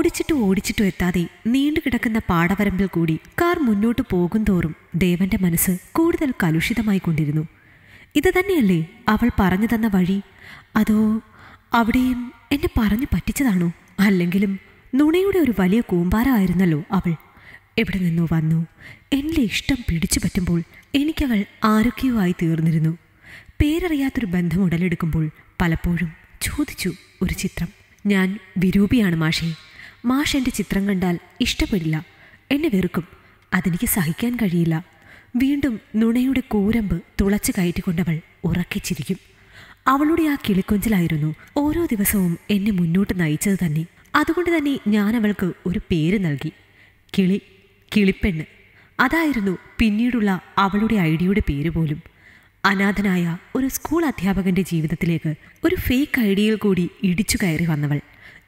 ഓടിച്ചിട്ട് ഓടിച്ചിട്ടും എത്താതെ നീണ്ടുകിടക്കുന്ന പാടവരമ്പിൽ കൂടി കാർ മുന്നോട്ട് പോകും തോറും ദേവന്റെ മനസ്സ് കൂടുതൽ കലുഷിതമായി കൊണ്ടിരുന്നു ഇത് തന്നെയല്ലേ അവൾ പറഞ്ഞു തന്ന വഴി അതോ അവിടെയും എന്നെ പറഞ്ഞു പറ്റിച്ചതാണോ അല്ലെങ്കിലും നുണയുടെ ഒരു വലിയ കൂമ്പാരമായിരുന്നല്ലോ അവൾ എവിടെ നിന്നോ വന്നു എൻ്റെ ഇഷ്ടം പിടിച്ചു പറ്റുമ്പോൾ എനിക്കവൾ ആരോഗ്യവും ആയി തീർന്നിരുന്നു പേരറിയാത്തൊരു ബന്ധം ഉടലെടുക്കുമ്പോൾ പലപ്പോഴും ചോദിച്ചു ഒരു ചിത്രം ഞാൻ വിരൂപിയാണ് മാഷേ മാഷ് എൻ്റെ ചിത്രം കണ്ടാൽ ഇഷ്ടപ്പെടില്ല എന്നെ വെറുക്കും അതെനിക്ക് സഹിക്കാൻ കഴിയില്ല വീണ്ടും നുണയുടെ കൂരമ്പ് തുളച്ചു കയറ്റിക്കൊണ്ടവൾ ഉറക്കിച്ചിരിക്കും അവളുടെ ആ കിളിക്കൊഞ്ചിലായിരുന്നു ഓരോ ദിവസവും എന്നെ മുന്നോട്ട് നയിച്ചത് തന്നെ അതുകൊണ്ട് തന്നെ ഞാൻ അവൾക്ക് ഒരു പേര് നൽകി കിളി കിളിപ്പെണ്ണ് അതായിരുന്നു പിന്നീടുള്ള അവളുടെ ഐഡിയയുടെ പേര് പോലും അനാഥനായ ഒരു സ്കൂൾ അധ്യാപകന്റെ ജീവിതത്തിലേക്ക് ഒരു ഫേക്ക് ഐഡിയിൽ കൂടി ഇടിച്ചു കയറി വന്നവൾ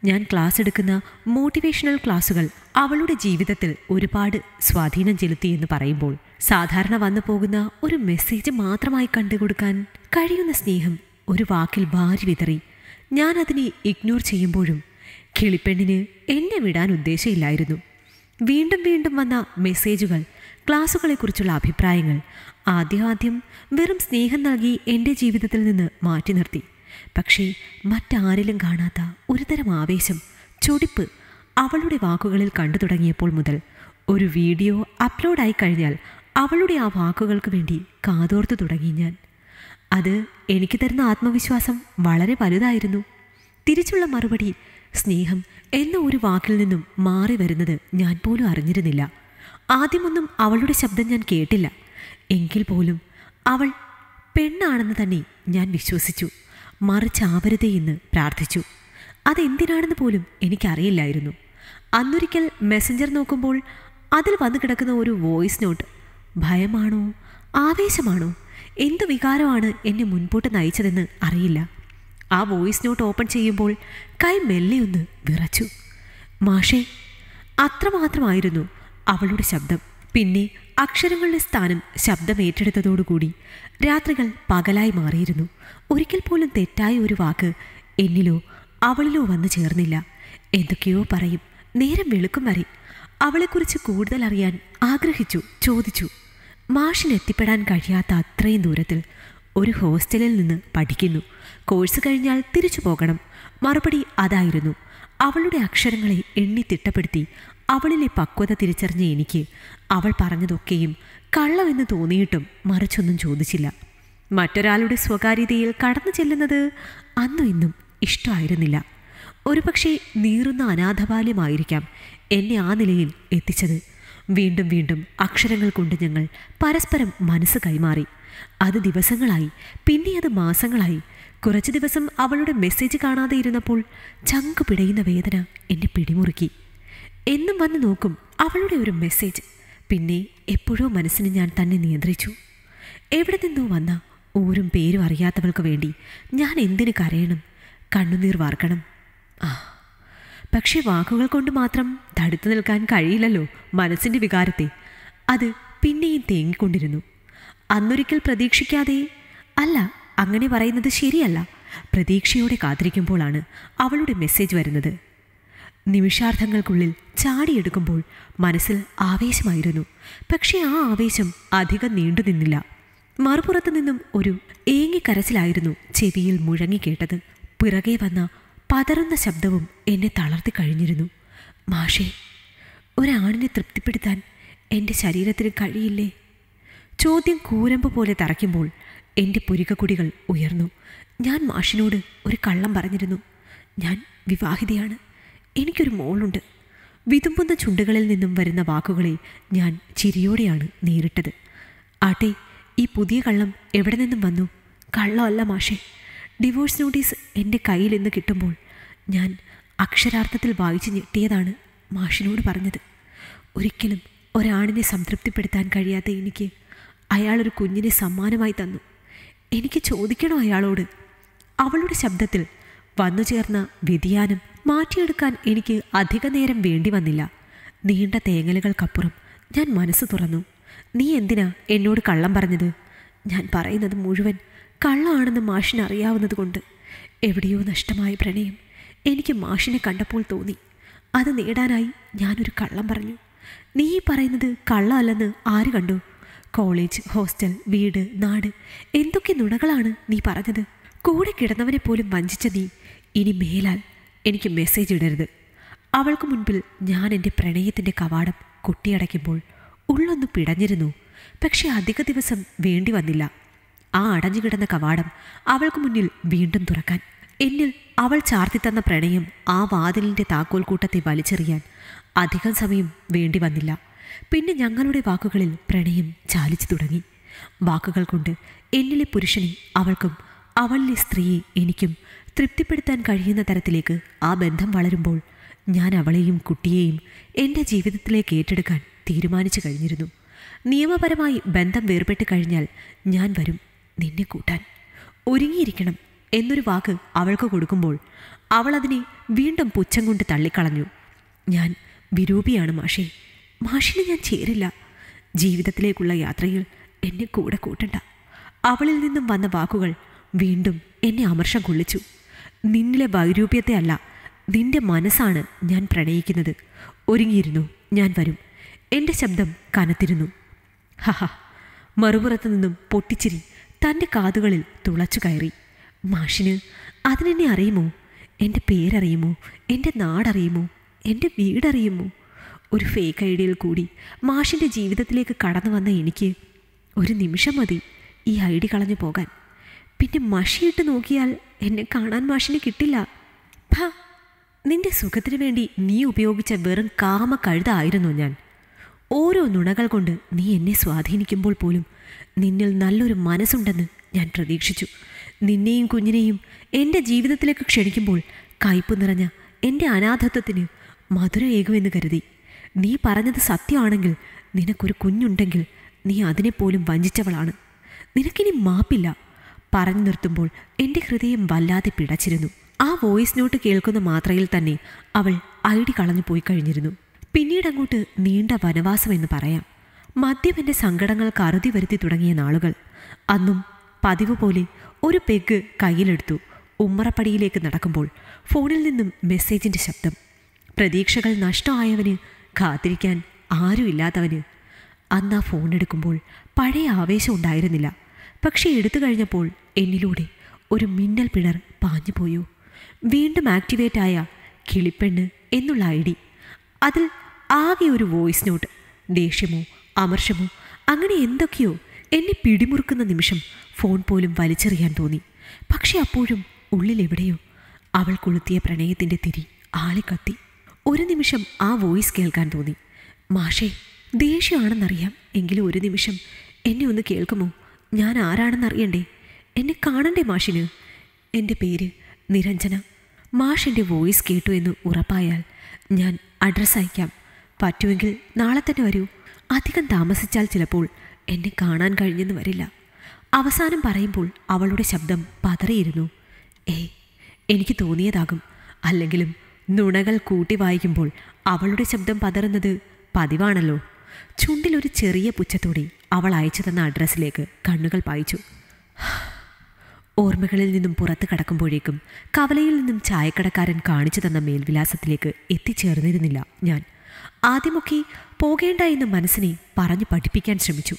ഞാൻ ക്ലാസ് എടുക്കുന്ന മോട്ടിവേഷണൽ ക്ലാസുകൾ അവളുടെ ജീവിതത്തിൽ ഒരുപാട് സ്വാധീനം ചെലുത്തി എന്ന് പറയുമ്പോൾ സാധാരണ വന്നു പോകുന്ന ഒരു മെസ്സേജ് മാത്രമായി കണ്ടുകൊടുക്കാൻ കഴിയുന്ന സ്നേഹം ഒരു വാക്കിൽ വാരി വിതറി ഞാൻ അതിനെ ഇഗ്നോർ ചെയ്യുമ്പോഴും കിളിപ്പെണ്ണിന് എന്നെ വിടാൻ ഉദ്ദേശമില്ലായിരുന്നു വീണ്ടും വീണ്ടും വന്ന മെസ്സേജുകൾ ക്ലാസ്സുകളെക്കുറിച്ചുള്ള അഭിപ്രായങ്ങൾ ആദ്യം ആദ്യം വെറും സ്നേഹം നൽകി എൻ്റെ ജീവിതത്തിൽ നിന്ന് മാറ്റി നിർത്തി പക്ഷേ മറ്റാരിലും കാണാത്ത ഒരുതരം ആവേശം ചൊടിപ്പ് അവളുടെ വാക്കുകളിൽ കണ്ടു തുടങ്ങിയപ്പോൾ മുതൽ ഒരു വീഡിയോ അപ്ലോഡായി കഴിഞ്ഞാൽ അവളുടെ ആ വാക്കുകൾക്ക് വേണ്ടി കാതോർത്തു തുടങ്ങി ഞാൻ അത് എനിക്ക് തരുന്ന ആത്മവിശ്വാസം വളരെ വലുതായിരുന്നു തിരിച്ചുള്ള മറുപടി സ്നേഹം എന്ന ഒരു വാക്കിൽ നിന്നും മാറി വരുന്നത് ഞാൻ പോലും അറിഞ്ഞിരുന്നില്ല ആദ്യമൊന്നും അവളുടെ ശബ്ദം ഞാൻ കേട്ടില്ല എങ്കിൽ പോലും അവൾ പെണ്ണാണെന്ന് തന്നെ ഞാൻ വിശ്വസിച്ചു മറിച്ചാവരുതേ പ്രാർത്ഥിച്ചു അതെന്തിനാണെന്ന് പോലും എനിക്കറിയില്ലായിരുന്നു അന്നൊരിക്കൽ മെസ്സഞ്ചർ നോക്കുമ്പോൾ അതിൽ വന്നു കിടക്കുന്ന ഒരു വോയിസ് നോട്ട് ഭയമാണോ ആവേശമാണോ എന്ത് വികാരമാണ് എന്നെ മുൻപോട്ട് നയിച്ചതെന്ന് അറിയില്ല ആ വോയിസ് നോട്ട് ഓപ്പൺ ചെയ്യുമ്പോൾ കൈ മെല്ലെ ഒന്ന് വിറച്ചു മാഷേ അത്രമാത്രമായിരുന്നു അവളുടെ ശബ്ദം പിന്നെ അക്ഷരങ്ങളുടെ സ്ഥാനം ശബ്ദം ഏറ്റെടുത്തതോടുകൂടി രാത്രികൾ പകലായി മാറിയിരുന്നു ഒരിക്കൽ പോലും തെറ്റായ ഒരു വാക്ക് എന്നിലോ അവളിലോ വന്നു ചേർന്നില്ല എന്തൊക്കെയോ പറയും നേരം വെളുക്കും വരെ അവളെക്കുറിച്ച് കൂടുതൽ അറിയാൻ ആഗ്രഹിച്ചു ചോദിച്ചു മാഷിനെത്തിപ്പെടാൻ കഴിയാത്ത അത്രയും ദൂരത്തിൽ ഒരു ഹോസ്റ്റലിൽ നിന്ന് പഠിക്കുന്നു കോഴ്സ് കഴിഞ്ഞാൽ തിരിച്ചു പോകണം മറുപടി അതായിരുന്നു അവളുടെ അക്ഷരങ്ങളെ എണ്ണി തിട്ടപ്പെടുത്തി അവളിലെ പക്വത തിരിച്ചറിഞ്ഞ എനിക്ക് അവൾ പറഞ്ഞതൊക്കെയും കള്ളമെന്ന് തോന്നിയിട്ടും മറിച്ചൊന്നും ചോദിച്ചില്ല മറ്റൊരാളുടെ സ്വകാര്യതയിൽ കടന്നു ചെല്ലുന്നത് അന്നും ഇന്നും ഇഷ്ടമായിരുന്നില്ല ഒരുപക്ഷെ നീറുന്ന അനാഥബാല്യമായിരിക്കാം എന്നെ ആ നിലയിൽ എത്തിച്ചത് വീണ്ടും വീണ്ടും അക്ഷരങ്ങൾ കൊണ്ട് ഞങ്ങൾ പരസ്പരം മനസ്സ് കൈമാറി അത് ദിവസങ്ങളായി പിന്നെ അത് മാസങ്ങളായി കുറച്ച് ദിവസം അവളുടെ മെസ്സേജ് കാണാതെ ഇരുന്നപ്പോൾ ചങ്ക് പിടയുന്ന വേദന എന്നെ പിടിമുറുക്കി എന്നും വന്ന് നോക്കും അവളുടെ ഒരു മെസ്സേജ് പിന്നെ എപ്പോഴോ മനസ്സിന് ഞാൻ തന്നെ നിയന്ത്രിച്ചു എവിടെ നിന്നോ വന്ന ഊരും പേരും അറിയാത്തവൾക്ക് വേണ്ടി ഞാൻ എന്തിന് കരയണം കണ്ണുനീർ വാർക്കണം ആ പക്ഷെ വാക്കുകൾ കൊണ്ട് മാത്രം തടുത്തു നിൽക്കാൻ കഴിയില്ലല്ലോ മനസ്സിൻ്റെ വികാരത്തെ അത് പിന്നെയും തേങ്ങിക്കൊണ്ടിരുന്നു അന്നൊരിക്കൽ പ്രതീക്ഷിക്കാതെ അല്ല അങ്ങനെ പറയുന്നത് ശരിയല്ല പ്രതീക്ഷയോടെ കാത്തിരിക്കുമ്പോഴാണ് അവളുടെ മെസ്സേജ് വരുന്നത് നിമിഷാർത്ഥങ്ങൾക്കുള്ളിൽ ചാടിയെടുക്കുമ്പോൾ മനസ്സിൽ ആവേശമായിരുന്നു പക്ഷേ ആ ആവേശം അധികം നീണ്ടുനിന്നില്ല മറുപുറത്തു നിന്നും ഒരു ഏങ്ങിക്കരച്ചിലായിരുന്നു ചെവിയിൽ മുഴങ്ങിക്കേട്ടത് പിറകെ വന്ന പതറുന്ന ശബ്ദവും എന്നെ തളർത്തി കഴിഞ്ഞിരുന്നു മാഷേ ഒരാണിനെ തൃപ്തിപ്പെടുത്താൻ എൻ്റെ ശരീരത്തിന് കഴിയില്ലേ ചോദ്യം കൂരമ്പ് പോലെ തറയ്ക്കുമ്പോൾ എൻ്റെ പുരികക്കുടികൾ ഉയർന്നു ഞാൻ മാഷിനോട് ഒരു കള്ളം പറഞ്ഞിരുന്നു ഞാൻ വിവാഹിതയാണ് എനിക്കൊരു മോളുണ്ട് വിതുമ്പുന്ന ചുണ്ടുകളിൽ നിന്നും വരുന്ന വാക്കുകളെ ഞാൻ ചിരിയോടെയാണ് നേരിട്ടത് ആട്ടെ ഈ പുതിയ കള്ളം എവിടെ നിന്നും വന്നു കള്ളമല്ല മാഷേ ഡിവോഴ്സ് നോട്ടീസ് എൻ്റെ കയ്യിൽ നിന്ന് കിട്ടുമ്പോൾ ഞാൻ അക്ഷരാർത്ഥത്തിൽ വായിച്ച് ഞെട്ടിയതാണ് മാഷിനോട് പറഞ്ഞത് ഒരിക്കലും ഒരാണിനെ സംതൃപ്തിപ്പെടുത്താൻ കഴിയാത്ത എനിക്ക് അയാളൊരു കുഞ്ഞിനെ സമ്മാനമായി തന്നു എനിക്ക് ചോദിക്കണോ അയാളോട് അവളുടെ ശബ്ദത്തിൽ വന്നു ചേർന്ന വ്യതിയാനം മാറ്റിയെടുക്കാൻ എനിക്ക് അധിക നേരം വേണ്ടി വന്നില്ല നീണ്ട തേങ്ങലുകൾക്കപ്പുറം ഞാൻ മനസ്സ് തുറന്നു നീ എന്തിനാ എന്നോട് കള്ളം പറഞ്ഞത് ഞാൻ പറയുന്നത് മുഴുവൻ കള്ളമാണെന്ന് മാഷിനറിയാവുന്നത് കൊണ്ട് എവിടെയോ നഷ്ടമായ പ്രണയം എനിക്ക് മാഷിനെ കണ്ടപ്പോൾ തോന്നി അത് നേടാനായി ഞാനൊരു കള്ളം പറഞ്ഞു നീ പറയുന്നത് കള്ളമല്ലെന്ന് ആര് കണ്ടു കോളേജ് ഹോസ്റ്റൽ വീട് നാട് എന്തൊക്കെ നുണകളാണ് നീ പറഞ്ഞത് കൂടെ കിടന്നവനെ പോലും വഞ്ചിച്ച നീ ഇനി മേലാൽ എനിക്ക് മെസ്സേജ് ഇടരുത് അവൾക്ക് മുൻപിൽ ഞാൻ എൻ്റെ പ്രണയത്തിൻ്റെ കവാടം കൊട്ടിയടയ്ക്കുമ്പോൾ ഉള്ളൊന്ന് പിടഞ്ഞിരുന്നു പക്ഷെ അധിക ദിവസം വേണ്ടി വന്നില്ല ആ അടഞ്ഞുകിടന്ന കവാടം അവൾക്ക് മുന്നിൽ വീണ്ടും തുറക്കാൻ എന്നിൽ അവൾ ചാർത്തി തന്ന പ്രണയം ആ വാതിലിൻ്റെ താക്കോൽ കൂട്ടത്തെ വലിച്ചെറിയാൻ അധികം സമയം വേണ്ടി വന്നില്ല പിന്നെ ഞങ്ങളുടെ വാക്കുകളിൽ പ്രണയം ചാലിച്ചു തുടങ്ങി വാക്കുകൾ കൊണ്ട് എന്നിലെ പുരുഷനെ അവൾക്കും അവളിലെ സ്ത്രീയെ എനിക്കും തൃപ്തിപ്പെടുത്താൻ കഴിയുന്ന തരത്തിലേക്ക് ആ ബന്ധം വളരുമ്പോൾ ഞാൻ അവളെയും കുട്ടിയെയും എൻ്റെ ജീവിതത്തിലേക്ക് ഏറ്റെടുക്കാൻ തീരുമാനിച്ചു കഴിഞ്ഞിരുന്നു നിയമപരമായി ബന്ധം വേർപെട്ട് കഴിഞ്ഞാൽ ഞാൻ വരും നിന്നെ കൂട്ടാൻ ഒരുങ്ങിയിരിക്കണം എന്നൊരു വാക്ക് അവൾക്ക് കൊടുക്കുമ്പോൾ അവൾ അതിനെ വീണ്ടും പുച്ഛം കൊണ്ട് തള്ളിക്കളഞ്ഞു ഞാൻ വിരൂപിയാണ് മാഷേ മാഷിന് ഞാൻ ചേരില്ല ജീവിതത്തിലേക്കുള്ള യാത്രയിൽ എന്നെ കൂടെ കൂട്ടണ്ട അവളിൽ നിന്നും വന്ന വാക്കുകൾ വീണ്ടും എന്നെ അമർഷം കൊള്ളിച്ചു നിന്നിലെ വൈരൂപ്യത്തെ അല്ല നിന്റെ മനസ്സാണ് ഞാൻ പ്രണയിക്കുന്നത് ഒരുങ്ങിയിരുന്നു ഞാൻ വരും എൻ്റെ ശബ്ദം കനത്തിരുന്നു ഹഹ മറുപുറത്തു നിന്നും പൊട്ടിച്ചിരി തൻ്റെ കാതുകളിൽ തുളച്ചു കയറി മാഷിന് അതിനെന്നെ അറിയുമോ എൻ്റെ പേരറിയുമോ എൻ്റെ നാടറിയുമോ എൻ്റെ വീടറിയുമോ ഒരു ഫേക്ക് ഐഡിയയിൽ കൂടി മാഷിൻ്റെ ജീവിതത്തിലേക്ക് കടന്നു വന്ന എനിക്ക് ഒരു നിമിഷം മതി ഈ ഐ ഡി കളഞ്ഞു പോകാൻ പിന്നെ മഷിയിട്ട് നോക്കിയാൽ എന്നെ കാണാൻ മാഷിന് കിട്ടില്ല ഭ നിന്റെ സുഖത്തിനു വേണ്ടി നീ ഉപയോഗിച്ച വെറും കാമ കഴുതായിരുന്നു ഞാൻ ഓരോ നുണകൾ കൊണ്ട് നീ എന്നെ സ്വാധീനിക്കുമ്പോൾ പോലും നിന്നിൽ നല്ലൊരു മനസ്സുണ്ടെന്ന് ഞാൻ പ്രതീക്ഷിച്ചു നിന്നെയും കുഞ്ഞിനെയും എൻ്റെ ജീവിതത്തിലേക്ക് ക്ഷണിക്കുമ്പോൾ കയ്പ് നിറഞ്ഞ എൻ്റെ അനാഥത്വത്തിന് മധുരയേകുമെന്ന് കരുതി നീ പറഞ്ഞത് സത്യമാണെങ്കിൽ നിനക്കൊരു കുഞ്ഞുണ്ടെങ്കിൽ നീ അതിനെപ്പോലും വഞ്ചിച്ചവളാണ് നിനക്കിനി മാപ്പില്ല പറഞ്ഞു നിർത്തുമ്പോൾ എൻ്റെ ഹൃദയം വല്ലാതെ പിടച്ചിരുന്നു ആ വോയിസ് നോട്ട് കേൾക്കുന്ന മാത്രയിൽ തന്നെ അവൾ ഐ ഡി കളഞ്ഞു പോയി കഴിഞ്ഞിരുന്നു പിന്നീട് അങ്ങോട്ട് നീണ്ട വനവാസം എന്ന് പറയാം മദ്യം എൻ്റെ സങ്കടങ്ങൾക്ക് അറുതി വരുത്തി തുടങ്ങിയ നാളുകൾ അന്നും പതിവ് പോലെ ഒരു പെഗ് കയ്യിലെടുത്തു ഉമ്മറപ്പടിയിലേക്ക് നടക്കുമ്പോൾ ഫോണിൽ നിന്നും മെസ്സേജിൻ്റെ ശബ്ദം പ്രതീക്ഷകൾ നഷ്ടമായവന് കാത്തിരിക്കാൻ ആരുമില്ലാത്തവന് അന്ന് ആ ഫോൺ എടുക്കുമ്പോൾ പഴയ ആവേശം ഉണ്ടായിരുന്നില്ല പക്ഷേ എടുത്തു കഴിഞ്ഞപ്പോൾ എന്നിലൂടെ ഒരു മിന്നൽ പിണർ പോയു വീണ്ടും ആക്ടിവേറ്റായ കിളിപ്പെണ്ണ് എന്നുള്ള ഐ ഡി അതിൽ ആകെ ഒരു വോയിസ് നോട്ട് ദേഷ്യമോ അമർഷമോ അങ്ങനെ എന്തൊക്കെയോ എന്നെ പിടിമുറുക്കുന്ന നിമിഷം ഫോൺ പോലും വലിച്ചെറിയാൻ തോന്നി പക്ഷെ അപ്പോഴും ഉള്ളിലെവിടെയോ അവൾ കൊളുത്തിയ പ്രണയത്തിൻ്റെ തിരി ആളെ കത്തി ഒരു നിമിഷം ആ വോയിസ് കേൾക്കാൻ തോന്നി മാഷേ ദേഷ്യമാണെന്നറിയാം എങ്കിലും ഒരു നിമിഷം എന്നെ ഒന്ന് കേൾക്കുമോ ഞാൻ ആരാണെന്ന് അറിയണ്ടേ എന്നെ കാണണ്ടേ മാഷിന് എൻ്റെ പേര് നിരഞ്ജന മാഷിൻ്റെ വോയിസ് കേട്ടു എന്ന് ഉറപ്പായാൽ ഞാൻ അഡ്രസ്സ് അയക്കാം പറ്റുമെങ്കിൽ നാളെ തന്നെ വരൂ അധികം താമസിച്ചാൽ ചിലപ്പോൾ എന്നെ കാണാൻ കഴിഞ്ഞെന്ന് വരില്ല അവസാനം പറയുമ്പോൾ അവളുടെ ശബ്ദം പതറിയിരുന്നു ഏ എനിക്ക് തോന്നിയതാകും അല്ലെങ്കിലും നുണകൾ കൂട്ടി വായിക്കുമ്പോൾ അവളുടെ ശബ്ദം പതറുന്നത് പതിവാണല്ലോ ചുണ്ടിലൊരു ചെറിയ പുച്ചത്തോടി അവൾ അയച്ചു തന്ന അഡ്രസ്സിലേക്ക് കണ്ണുകൾ പായിച്ചു ഓർമ്മകളിൽ നിന്നും പുറത്ത് കടക്കുമ്പോഴേക്കും കവലയിൽ നിന്നും ചായക്കടക്കാരൻ കാണിച്ചു തന്ന മേൽവിലാസത്തിലേക്ക് എത്തിച്ചേർന്നിരുന്നില്ല ഞാൻ ആദ്യമൊക്കെ പോകേണ്ട എന്ന് മനസ്സിനെ പറഞ്ഞു പഠിപ്പിക്കാൻ ശ്രമിച്ചു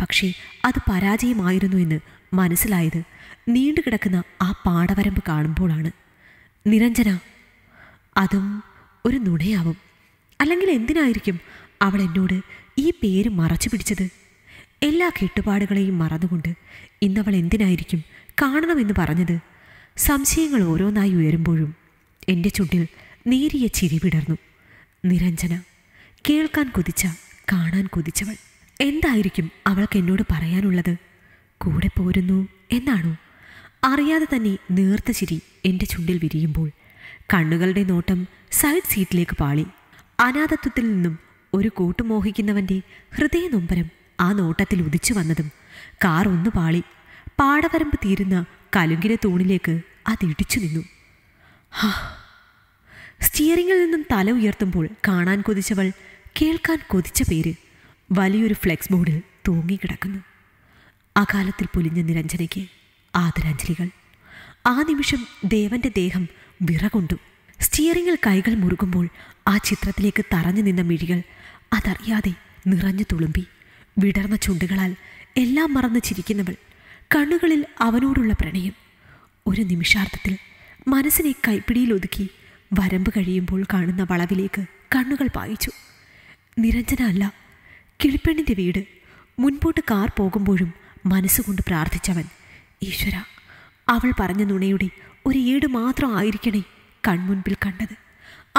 പക്ഷേ അത് പരാജയമായിരുന്നു എന്ന് മനസ്സിലായത് നീണ്ടുകിടക്കുന്ന ആ പാടവരമ്പ് കാണുമ്പോഴാണ് നിരഞ്ജന അതും ഒരു നുണയാവും അല്ലെങ്കിൽ എന്തിനായിരിക്കും അവൾ എന്നോട് ഈ പേര് മറച്ചു പിടിച്ചത് എല്ലാ കെട്ടുപാടുകളെയും മറന്നുകൊണ്ട് ഇന്നവൾ എന്തിനായിരിക്കും കാണണമെന്ന് പറഞ്ഞത് സംശയങ്ങൾ ഓരോന്നായി ഉയരുമ്പോഴും എൻ്റെ ചുണ്ടിൽ നേരിയ ചിരി വിടർന്നു നിരഞ്ജന കേൾക്കാൻ കൊതിച്ച കാണാൻ കൊതിച്ചവൾ എന്തായിരിക്കും അവൾക്ക് എന്നോട് പറയാനുള്ളത് കൂടെ പോരുന്നു എന്നാണോ അറിയാതെ തന്നെ നേർത്ത ചിരി എൻ്റെ ചുണ്ടിൽ വിരിയുമ്പോൾ കണ്ണുകളുടെ നോട്ടം സൈഡ് സീറ്റിലേക്ക് പാളി അനാഥത്വത്തിൽ നിന്നും ഒരു കൂട്ടുമോഹിക്കുന്നവൻ്റെ ഹൃദയനൊമ്പരം ആ നോട്ടത്തിൽ ഉദിച്ചു വന്നതും കാർ ഒന്ന് പാളി പാടവരമ്പ് തീരുന്ന കലുങ്കിലെ തൂണിലേക്ക് അതിടിച്ചു നിന്നു ഹാ സ്റ്റിയറിങ്ങിൽ നിന്നും തല ഉയർത്തുമ്പോൾ കാണാൻ കൊതിച്ചവൾ കേൾക്കാൻ കൊതിച്ച പേര് വലിയൊരു ഫ്ലെക്സ് ബോർഡിൽ തൂങ്ങിക്കിടക്കുന്നു അകാലത്തിൽ പൊലിഞ്ഞ നിരഞ്ജനയ്ക്ക് ആദരാഞ്ജലികൾ ആ നിമിഷം ദേവന്റെ ദേഹം വിറകൊണ്ടു സ്റ്റിയറിങ്ങിൽ കൈകൾ മുറുകുമ്പോൾ ആ ചിത്രത്തിലേക്ക് തറഞ്ഞു നിന്ന മിഴികൾ അതറിയാതെ നിറഞ്ഞു തുളുമ്പി വിടർന്ന ചുണ്ടുകളാൽ എല്ലാം മറന്ന് ചിരിക്കുന്നവൾ കണ്ണുകളിൽ അവനോടുള്ള പ്രണയം ഒരു നിമിഷാർത്ഥത്തിൽ മനസ്സിനെ കൈപ്പിടിയിലൊതുക്കി വരമ്പ് കഴിയുമ്പോൾ കാണുന്ന വളവിലേക്ക് കണ്ണുകൾ പായിച്ചു നിരഞ്ജനല്ല കിളിപ്പെണ്ണിൻ്റെ വീട് മുൻപോട്ട് കാർ പോകുമ്പോഴും മനസ്സുകൊണ്ട് പ്രാർത്ഥിച്ചവൻ ഈശ്വര അവൾ പറഞ്ഞ നുണയുടെ ഒരു ഈട് മാത്രം ആയിരിക്കണേ കൺമുൻപിൽ കണ്ടത്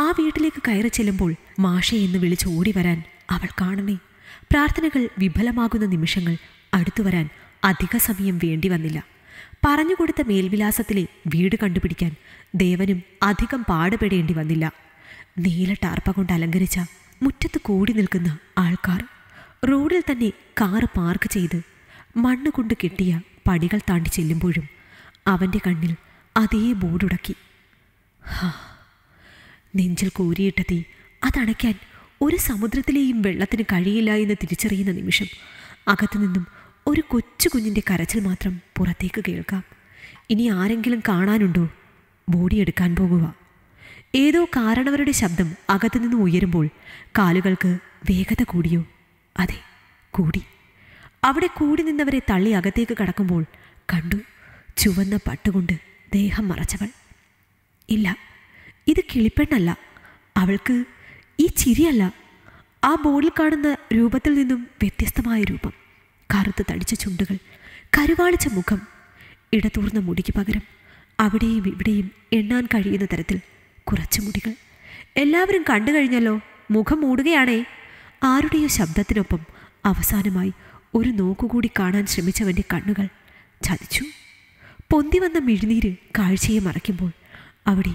ആ വീട്ടിലേക്ക് കയറി ചെല്ലുമ്പോൾ മാഷെ എന്ന് വിളിച്ച് ഓടി വരാൻ അവൾ കാണണേ പ്രാർത്ഥനകൾ വിഫലമാകുന്ന നിമിഷങ്ങൾ അടുത്തു വരാൻ അധിക സമയം വേണ്ടി വന്നില്ല പറഞ്ഞുകൊടുത്ത മേൽവിലാസത്തിലെ വീട് കണ്ടുപിടിക്കാൻ ദേവനും അധികം പാടുപെടേണ്ടി വന്നില്ല നീല ടാർപ്പ കൊണ്ട് അലങ്കരിച്ച മുറ്റത്ത് കൂടി നിൽക്കുന്ന ആൾക്കാർ റോഡിൽ തന്നെ കാറ് പാർക്ക് ചെയ്ത് മണ്ണ് കൊണ്ട് കെട്ടിയ പടികൾ താണ്ടി ചെല്ലുമ്പോഴും അവൻ്റെ കണ്ണിൽ അതേ ബോർഡുടക്കി ഹാ നെഞ്ചിൽ കോരിയിട്ട തീ അതണയ്ക്കാൻ ഒരു സമുദ്രത്തിലെയും വെള്ളത്തിന് കഴിയില്ല എന്ന് തിരിച്ചറിയുന്ന നിമിഷം അകത്തു നിന്നും ഒരു കൊച്ചു കുഞ്ഞിൻ്റെ കരച്ചിൽ മാത്രം പുറത്തേക്ക് കേൾക്കാം ഇനി ആരെങ്കിലും കാണാനുണ്ടോ ബോഡി എടുക്കാൻ പോകുക ഏതോ കാരണവരുടെ ശബ്ദം അകത്തു നിന്ന് ഉയരുമ്പോൾ കാലുകൾക്ക് വേഗത കൂടിയോ അതെ കൂടി അവിടെ കൂടി നിന്നവരെ തള്ളി അകത്തേക്ക് കടക്കുമ്പോൾ കണ്ടു ചുവന്ന പട്ടുകൊണ്ട് ദേഹം മറച്ചവൾ ഇല്ല ഇത് കിളിപ്പെണ്ണല്ല അവൾക്ക് ഈ ചിരിയല്ല ആ ബോർഡിൽ കാണുന്ന രൂപത്തിൽ നിന്നും വ്യത്യസ്തമായ രൂപം കറുത്ത് തടിച്ച ചുണ്ടുകൾ കരുവാളിച്ച മുഖം ഇടതൂർന്ന മുടിക്ക് പകരം അവിടെയും ഇവിടെയും എണ്ണാൻ കഴിയുന്ന തരത്തിൽ കുറച്ച് മുടികൾ എല്ലാവരും കണ്ടു കഴിഞ്ഞല്ലോ മുഖം മൂടുകയാണേ ആരുടെയോ ശബ്ദത്തിനൊപ്പം അവസാനമായി ഒരു നോക്കുകൂടി കാണാൻ ശ്രമിച്ചവൻ്റെ കണ്ണുകൾ ചതിച്ചു പൊന്തി വന്ന മിഴുനീര് കാഴ്ചയെ മറയ്ക്കുമ്പോൾ അവിടെ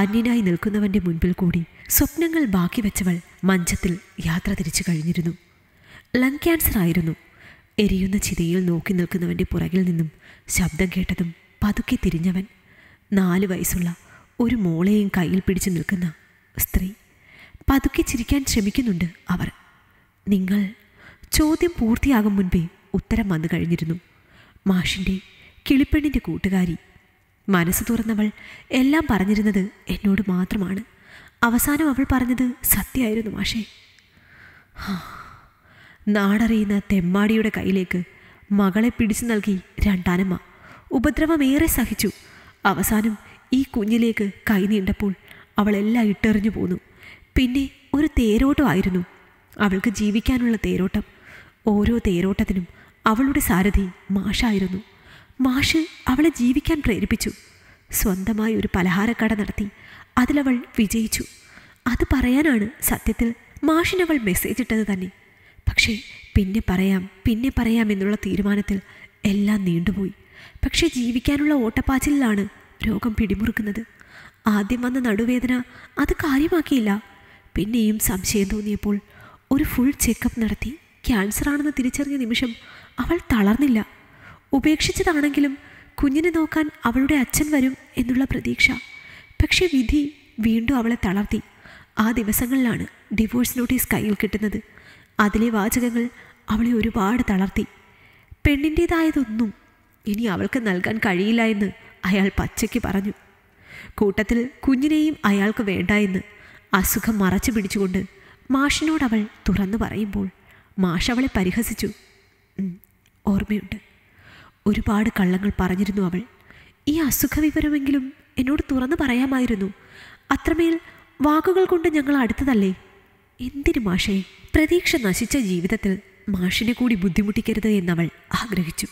അന്യനായി നിൽക്കുന്നവൻ്റെ മുൻപിൽ കൂടി സ്വപ്നങ്ങൾ ബാക്കി വെച്ചവൾ മഞ്ചത്തിൽ യാത്ര തിരിച്ചു കഴിഞ്ഞിരുന്നു ലങ് ക്യാൻസർ ആയിരുന്നു എരിയുന്ന ചിതയിൽ നോക്കി നിൽക്കുന്നവൻ്റെ പുറകിൽ നിന്നും ശബ്ദം കേട്ടതും പതുക്കെ തിരിഞ്ഞവൻ നാല് വയസ്സുള്ള ഒരു മോളെയും കയ്യിൽ പിടിച്ചു നിൽക്കുന്ന സ്ത്രീ പതുക്കെ ചിരിക്കാൻ ശ്രമിക്കുന്നുണ്ട് അവർ നിങ്ങൾ ചോദ്യം പൂർത്തിയാകും മുൻപേ ഉത്തരം വന്നു കഴിഞ്ഞിരുന്നു മാഷിൻ്റെ കിളിപ്പെണ്ണിൻ്റെ കൂട്ടുകാരി മനസ്സ് തുറന്നവൾ എല്ലാം പറഞ്ഞിരുന്നത് എന്നോട് മാത്രമാണ് അവസാനം അവൾ പറഞ്ഞത് സത്യമായിരുന്നു മാഷേ നാടറിയുന്ന തെമ്മാടിയുടെ കയ്യിലേക്ക് മകളെ പിടിച്ചു നൽകി രണ്ടാനമ്മ ഉപദ്രവമേറെ സഹിച്ചു അവസാനം ഈ കുഞ്ഞിലേക്ക് കൈ നീണ്ടപ്പോൾ അവളെല്ലാം ഇട്ടെറിഞ്ഞു പോന്നു പിന്നെ ഒരു തേരോട്ടമായിരുന്നു അവൾക്ക് ജീവിക്കാനുള്ള തേരോട്ടം ഓരോ തേരോട്ടത്തിനും അവളുടെ സാരഥി മാഷായിരുന്നു മാഷ് അവളെ ജീവിക്കാൻ പ്രേരിപ്പിച്ചു സ്വന്തമായി ഒരു പലഹാരക്കട നടത്തി അതിലവൾ വിജയിച്ചു അത് പറയാനാണ് സത്യത്തിൽ മാഷിനവൾ മെസ്സേജ് ഇട്ടത് തന്നെ പക്ഷേ പിന്നെ പറയാം പിന്നെ പറയാം എന്നുള്ള തീരുമാനത്തിൽ എല്ലാം നീണ്ടുപോയി പക്ഷേ ജീവിക്കാനുള്ള ഓട്ടപ്പാച്ചിലാണ് രോഗം പിടിമുറുക്കുന്നത് ആദ്യം വന്ന നടുവേദന അത് കാര്യമാക്കിയില്ല പിന്നെയും സംശയം തോന്നിയപ്പോൾ ഒരു ഫുൾ ചെക്കപ്പ് നടത്തി ക്യാൻസറാണെന്ന് തിരിച്ചറിഞ്ഞ നിമിഷം അവൾ തളർന്നില്ല ഉപേക്ഷിച്ചതാണെങ്കിലും കുഞ്ഞിനെ നോക്കാൻ അവളുടെ അച്ഛൻ വരും എന്നുള്ള പ്രതീക്ഷ പക്ഷേ വിധി വീണ്ടും അവളെ തളർത്തി ആ ദിവസങ്ങളിലാണ് ഡിവോഴ്സ് നോട്ടീസ് കയ്യിൽ കിട്ടുന്നത് അതിലെ വാചകങ്ങൾ അവളെ ഒരുപാട് തളർത്തി പെണ്ണിൻ്റേതായതൊന്നും ഇനി അവൾക്ക് നൽകാൻ കഴിയില്ല എന്ന് അയാൾ പച്ചയ്ക്ക് പറഞ്ഞു കൂട്ടത്തിൽ കുഞ്ഞിനെയും അയാൾക്ക് വേണ്ട എന്ന് അസുഖം മറച്ചു പിടിച്ചുകൊണ്ട് മാഷിനോടവൾ തുറന്നു പറയുമ്പോൾ മാഷവളെ അവളെ പരിഹസിച്ചു ഓർമ്മയുണ്ട് ഒരുപാട് കള്ളങ്ങൾ പറഞ്ഞിരുന്നു അവൾ ഈ അസുഖവിവരമെങ്കിലും എന്നോട് തുറന്നു പറയാമായിരുന്നു അത്രമേൽ വാക്കുകൾ കൊണ്ട് ഞങ്ങൾ അടുത്തതല്ലേ എന്തിനു മാഷേ പ്രതീക്ഷ നശിച്ച ജീവിതത്തിൽ മാഷിനെ കൂടി ബുദ്ധിമുട്ടിക്കരുത് എന്നവൾ ആഗ്രഹിച്ചു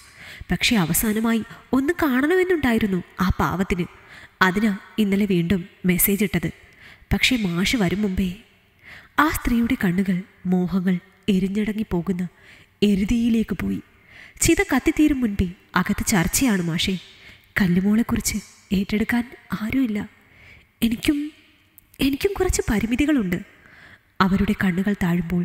പക്ഷേ അവസാനമായി ഒന്ന് കാണണമെന്നുണ്ടായിരുന്നു ആ പാവത്തിന് അതിനാ ഇന്നലെ വീണ്ടും മെസ്സേജ് ഇട്ടത് പക്ഷേ മാഷ് വരും മുമ്പേ ആ സ്ത്രീയുടെ കണ്ണുകൾ മോഹങ്ങൾ എരിഞ്ഞടങ്ങി പോകുന്ന എരുതിയിലേക്ക് പോയി ചിത കത്തിത്തീരും മുൻപേ അകത്ത് ചർച്ചയാണ് മാഷേ കല്ലുമോളെക്കുറിച്ച് ഏറ്റെടുക്കാൻ ആരുമില്ല എനിക്കും എനിക്കും കുറച്ച് പരിമിതികളുണ്ട് അവരുടെ കണ്ണുകൾ താഴുമ്പോൾ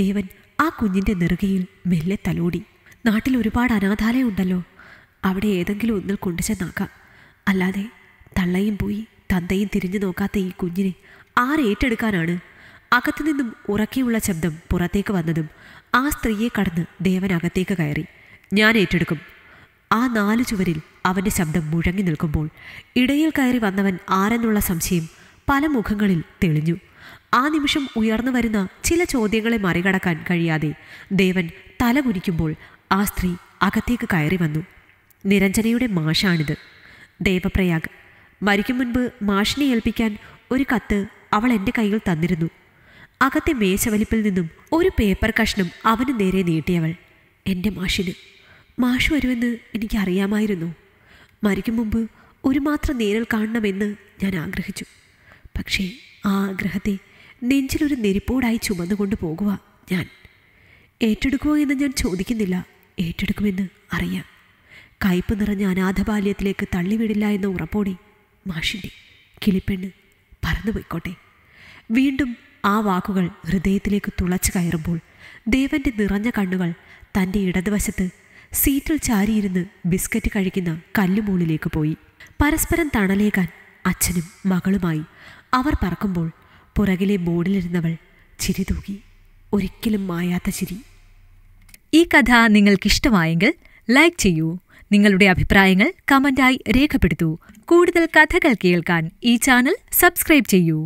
ദേവൻ ആ കുഞ്ഞിൻ്റെ നെറുകയിൽ മെല്ലെ തലോടി നാട്ടിൽ ഒരുപാട് അനാഥാലയമുണ്ടല്ലോ അവിടെ ഏതെങ്കിലും ഒന്നിൽ കൊണ്ടുചെന്നാക്കാം അല്ലാതെ തള്ളയും പോയി തന്തയും തിരിഞ്ഞു നോക്കാത്ത ഈ കുഞ്ഞിനെ ആരേറ്റെടുക്കാനാണ് നിന്നും ഉറക്കെയുള്ള ശബ്ദം പുറത്തേക്ക് വന്നതും ആ സ്ത്രീയെ കടന്ന് ദേവൻ അകത്തേക്ക് കയറി ഞാൻ ഏറ്റെടുക്കും ആ നാല് ചുവരിൽ അവൻ്റെ ശബ്ദം മുഴങ്ങി നിൽക്കുമ്പോൾ ഇടയിൽ കയറി വന്നവൻ ആരെന്നുള്ള സംശയം പല മുഖങ്ങളിൽ തെളിഞ്ഞു ആ നിമിഷം ഉയർന്നു വരുന്ന ചില ചോദ്യങ്ങളെ മറികടക്കാൻ കഴിയാതെ ദേവൻ തല കുനിക്കുമ്പോൾ ആ സ്ത്രീ അകത്തേക്ക് കയറി വന്നു നിരഞ്ജനയുടെ മാഷാണിത് ദേവപ്രയാഗ് മരിക്കും മുൻപ് മാഷിനെ ഏൽപ്പിക്കാൻ ഒരു കത്ത് അവൾ എൻ്റെ കയ്യിൽ തന്നിരുന്നു അകത്തെ മേശവലിപ്പിൽ നിന്നും ഒരു പേപ്പർ കഷ്ണം അവന് നേരെ നീട്ടിയവൾ എൻ്റെ മാഷിന് മാഷ് വരുമെന്ന് എനിക്കറിയാമായിരുന്നു മരിക്കും മുമ്പ് ഒരു മാത്രം നേരിൽ കാണണമെന്ന് ഞാൻ ആഗ്രഹിച്ചു പക്ഷേ ആ ആഗ്രഹത്തെ നെഞ്ചിലൊരു നെരിപ്പോടായി ചുമന്നുകൊണ്ട് പോകുക ഞാൻ ഏറ്റെടുക്കുമോ എന്ന് ഞാൻ ചോദിക്കുന്നില്ല ഏറ്റെടുക്കുമെന്ന് അറിയാം കയ്പ് നിറഞ്ഞ ബാല്യത്തിലേക്ക് തള്ളിവിടില്ല എന്ന ഉറപ്പോടെ മാഷിൻ്റെ കിളിപ്പെണ്ണ് പറന്നുപോയിക്കോട്ടെ വീണ്ടും ആ വാക്കുകൾ ഹൃദയത്തിലേക്ക് തുളച്ചു കയറുമ്പോൾ ദേവൻ്റെ നിറഞ്ഞ കണ്ണുകൾ തൻ്റെ ഇടതുവശത്ത് സീറ്റിൽ ചാരിയിരുന്ന് ബിസ്ക്കറ്റ് കഴിക്കുന്ന കല്ലുമൂളിലേക്ക് പോയി പരസ്പരം തണലേകാൻ അച്ഛനും മകളുമായി അവർ പറക്കുമ്പോൾ പുറകിലെ ബോർഡിലിരുന്നവൾ ചിരി തൂകി ഒരിക്കലും മായാത്ത ചിരി ഈ കഥ നിങ്ങൾക്കിഷ്ടമായെങ്കിൽ ലൈക്ക് ചെയ്യൂ നിങ്ങളുടെ അഭിപ്രായങ്ങൾ കമന്റായി രേഖപ്പെടുത്തൂ കൂടുതൽ കഥകൾ കേൾക്കാൻ ഈ ചാനൽ സബ്സ്ക്രൈബ് ചെയ്യൂ